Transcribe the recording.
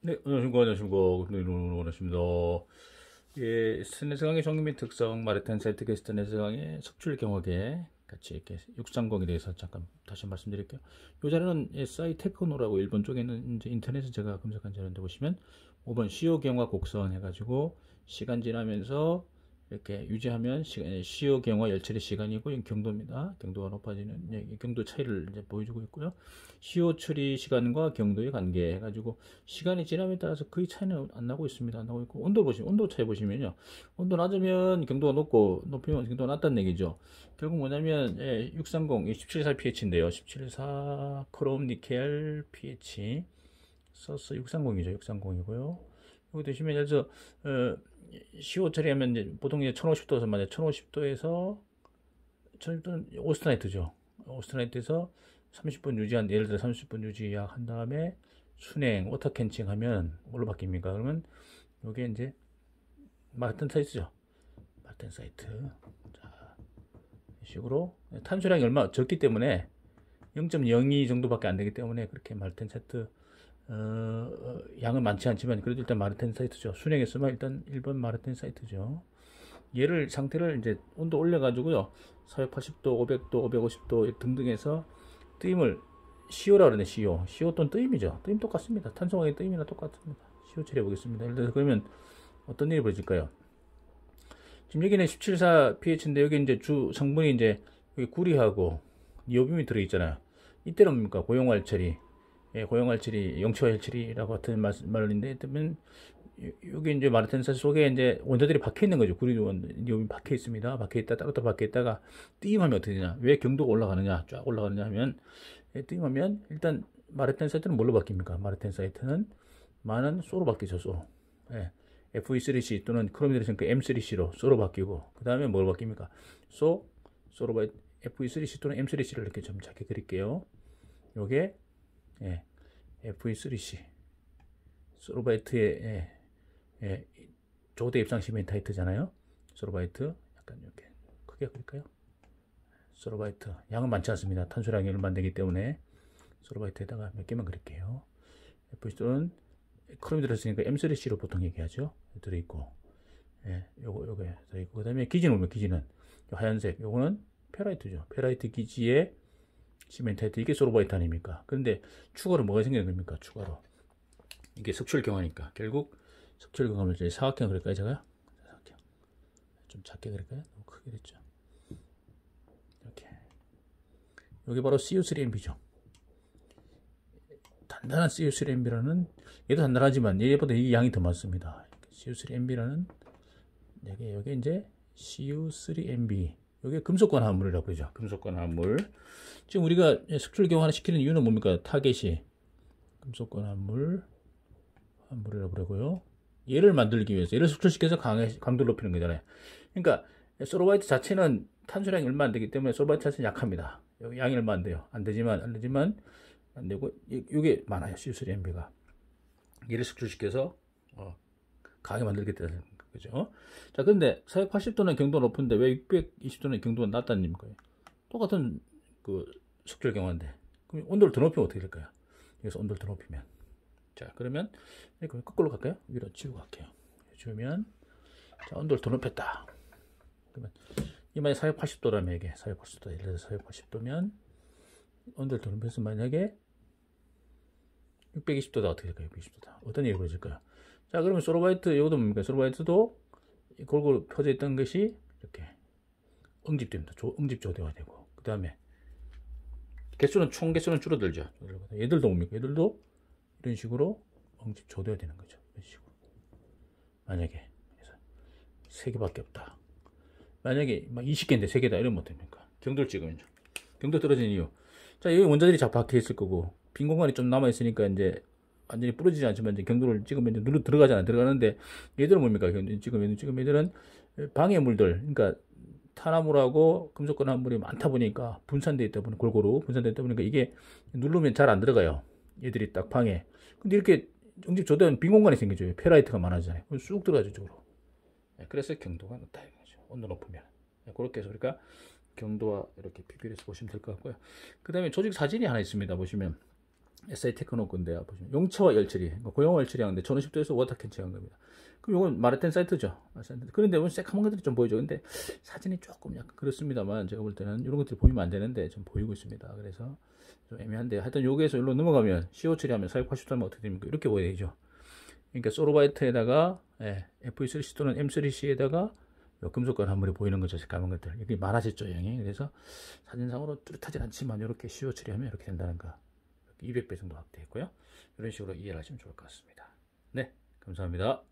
네, 안녕하십니까, 안녕하십니까. 네, 오늘은 고맙습니다. 예, 스네스강의 정리및 특성, 마르텐 셀틱의 스네스강의 석출 경험에 같이 이렇게 630에 대해서 잠깐 다시 말씀드릴게요. 이 자료는 SI 예, 테크노라고 일본 쪽에 있는 인터넷에 제가 검색한 자료인데 보시면 5번 시효 경화 곡선 해가지고 시간 지나면서 이렇게 유지하면 시간, 시의 경과 열처리 시간이고 경도입니다. 경도가 높아지는 경도 차이를 이제 보여주고 있고요. 시효 처리 시간과 경도의 관계 해가지고 시간이 지남에 따라서 거의 차이는 안 나고 있습니다. 안 나고 있고 온도 보시 온도 차이 보시면요. 온도 낮으면 경도가 높고 높으면 경도가 낮다는 얘기죠. 결국 뭐냐면 예, 630 17살 pH인데요. 17살 크롬 니켈 pH 서 630이죠. 630이고요. 이거 되시면 그래서 어, CO 처리하면 이제 보통 이제 1050도에서 맞아요. 1050도에서 1050도는 오스트라이트죠. 오스트라이트에서 30분 유지한 예를 들어 30분 유지 약한 다음에 순행 워터 캔칭 하면 뭘로 바뀝니까? 그러면 이게 이제 마튼 사이트죠 마튼 사이트. 자, 이 식으로 탄소량이 얼마 적기 때문에 0.02 정도밖에 안 되기 때문에 그렇게 말텐 이트 어, 어, 양은 많지 않지만 그래도 일단 마르텐 사이트죠. 순행했으면 일단 1번 마르텐 사이트죠. 얘를 상태를 이제 온도 올려가지고요. 480도, 500도, 550도 등등해서 뜨임을 시오라 그러네, 시오. 시오 또는 뜨임이죠. 뜨임 똑같습니다. 탄성의 뜨임이나 똑같습니다. 시오 처리해 보겠습니다. 예를 들어서 그러면 어떤 일이 벌어질까요? 지금 여기는 174 pH인데 여기 이제 주 성분이 이제 구리하고 니오듐이 들어있잖아요. 이때는 뭡니까? 고용활 처리. 예, 고용할치리용치활치리라고 같은 말, 인데그면 여기 이제 마르텐산 속에 이제 원자들이 박혀 있는 거죠. 구리 원이 박혀 있습니다. 박혀 있다, 따로 또 박혀 있다가 뜨임하면 어떻게 되냐? 왜 경도가 올라가느냐? 쫙 올라가느냐 하면 예, 뜨임하면 일단 마르텐 사이트는 뭘로 바뀝니까? 마르텐 사이트는 많은 소로 바뀌죠, 소. 예. FE3C 또는 크롬이드레그 M3C로 소로 바뀌고 그 다음에 뭘 바뀝니까? 소, 소로 바 FE3C 또는 M3C를 이렇게 좀 작게 그릴게요. 요게 예, FE3C 예, 소로바이트의 예, 예, 조대 입상 시멘타이트잖아요. 소로바이트 약간 이렇게 크게 그릴까요? 소로바이트 양은 많지 않습니다. 탄소량이 얼마 안 되기 때문에 소로바이트에다가 몇 개만 그릴게요. FE3는 예, 크롬이 들어있으니까 M3C로 보통 얘기하죠. 들어있고 예, 요거 요거 들어있고 그다음에 기지는 보면 기지는 하얀색 요거는 페라이트죠. 페라이트 기지에 시멘타이트 이게 소르바이트 아닙니까? 그런데 추가로 뭐가 생기는 겁니까? 추가로 이게 석출경화니까 결국 석출경화를 이제 사각형 그럴까요 제가? 사각형 좀 작게 그럴까요 너무 크게 됐죠 이렇게 여기 바로 c o 3 m b 죠 단단한 c o 3 m b 라는 얘도 단단하지만 얘보다 이 양이 더 많습니다 c o 3 m b 라는 여기 여기 이제 c o 3 m b 이게 금속관 화물이라고 그러죠 금속관 화물 지금 우리가 숙출 교환을 시키는 이유는 뭡니까? 타겟이 금속권 함물, 환물이라고 그러고요. 얘를 만들기 위해서 얘를 숙출시켜서 강해, 강도를 높이는 거잖아요. 그러니까 솔바이트 자체는 탄소량이 얼마 안 되기 때문에 솔바이트 자체는 약합니다. 양이 얼마 안 돼요. 안 되지만 안 되지만 안 되고 이게 많아요. c 3 m 비가 얘를 숙출시켜서 어, 강하게 만들겠다는 거죠. 자, 근데 480도는 경도 높은데 왜 620도는 경도가 낮다는 거예요? 똑같은 그 숙절 경화인데 그럼 온도를 더 높이면 어떻게 될까요? 여기서 온도를 더 높이면 자 그러면 이렇 거꾸로 갈까요? 위로 치우고 갈게요. 주면 자, 온도를 더 높였다. 그러면 이 만약 480도라면 이게 480도 예를 들어서 480도면 온도를 더 높여서 만약에 620도다 어떻게 될까요? 620도다. 어떤 일이 벌어질까요? 자 그러면 소로바이트 이것도 뭡니까? 소로바이트도 골고루 펴져 있던 것이 이렇게 응집됩니다. 응집조대화 되고 그 다음에 개수는 총 개수는 줄어들죠. 얘들도 뭡니까? 얘들도 이런 식으로 엉치 줘둬야 되는 거죠. 이런 식으로. 만약에 그래서 3개밖에 없다. 만약에 막 20개인데 3개다 이러면 어떡합니까? 경도를 찍으면 경도 떨어진 이유. 자, 여기 원자들이 잡 박혀 있을 거고 빈 공간이 좀 남아 있으니까 이제 완전히 부러지지 않지만 이제 경도를 찍으면 이제 눌러 들어가잖아. 들어가는데 얘들은 뭡니까? 지금 얘들, 지금 얘들은 방해물들 그러니까 탄화물하고 금속권 화물이 많다 보니까 분산돼 있다 보니 골고루 분산돼 있다 보니까 이게 누르면 잘 안 들어가요. 얘들이 딱 방에. 근데 이렇게 정집 조대한 빈 공간이 생기죠. 페라이트가 많아지잖아요. 쑥 들어가죠, 쪽으로. 예, 그래서 경도가 높다 이거죠. 온도 높으면. 예, 그렇게 해서 우리가 경도와 이렇게 비교해서 보시면 될 것 같고요. 그 다음에 조직 사진이 하나 있습니다. 보시면 SI 테크노 건데요. 보시면 용차와 열처리, 뭐 고용 월처리하는데 저원 10도에서 워터캔 채한 겁니다. 그럼 이건 마르텐 사이트죠. 아, 그런데 보면 새카만 것들이 좀 보이죠. 근데 사진이 조금 약간 그렇습니다만 제가 볼 때는 이런 것들이 보이면 안 되는데 좀 보이고 있습니다. 그래서 좀 애매한데 하여튼 여기에서 일로 넘어가면 CO 처리하면 483은 0 어떻게 됩니까? 이렇게 보여야죠. 되 그러니까 소로바이트에다가 예, F3C 또는 M3C에다가 금속관 함물이 보이는 거죠. 까만 것들. 여기 많아졌죠, 양이. 그래서 사진상으로 뚜렷하진 않지만 이렇게 CO 처리하면 이렇게 된다는 거. 200배 정도 확대했고요. 이런 식으로 이해를 하시면 좋을 것 같습니다. 네, 감사합니다.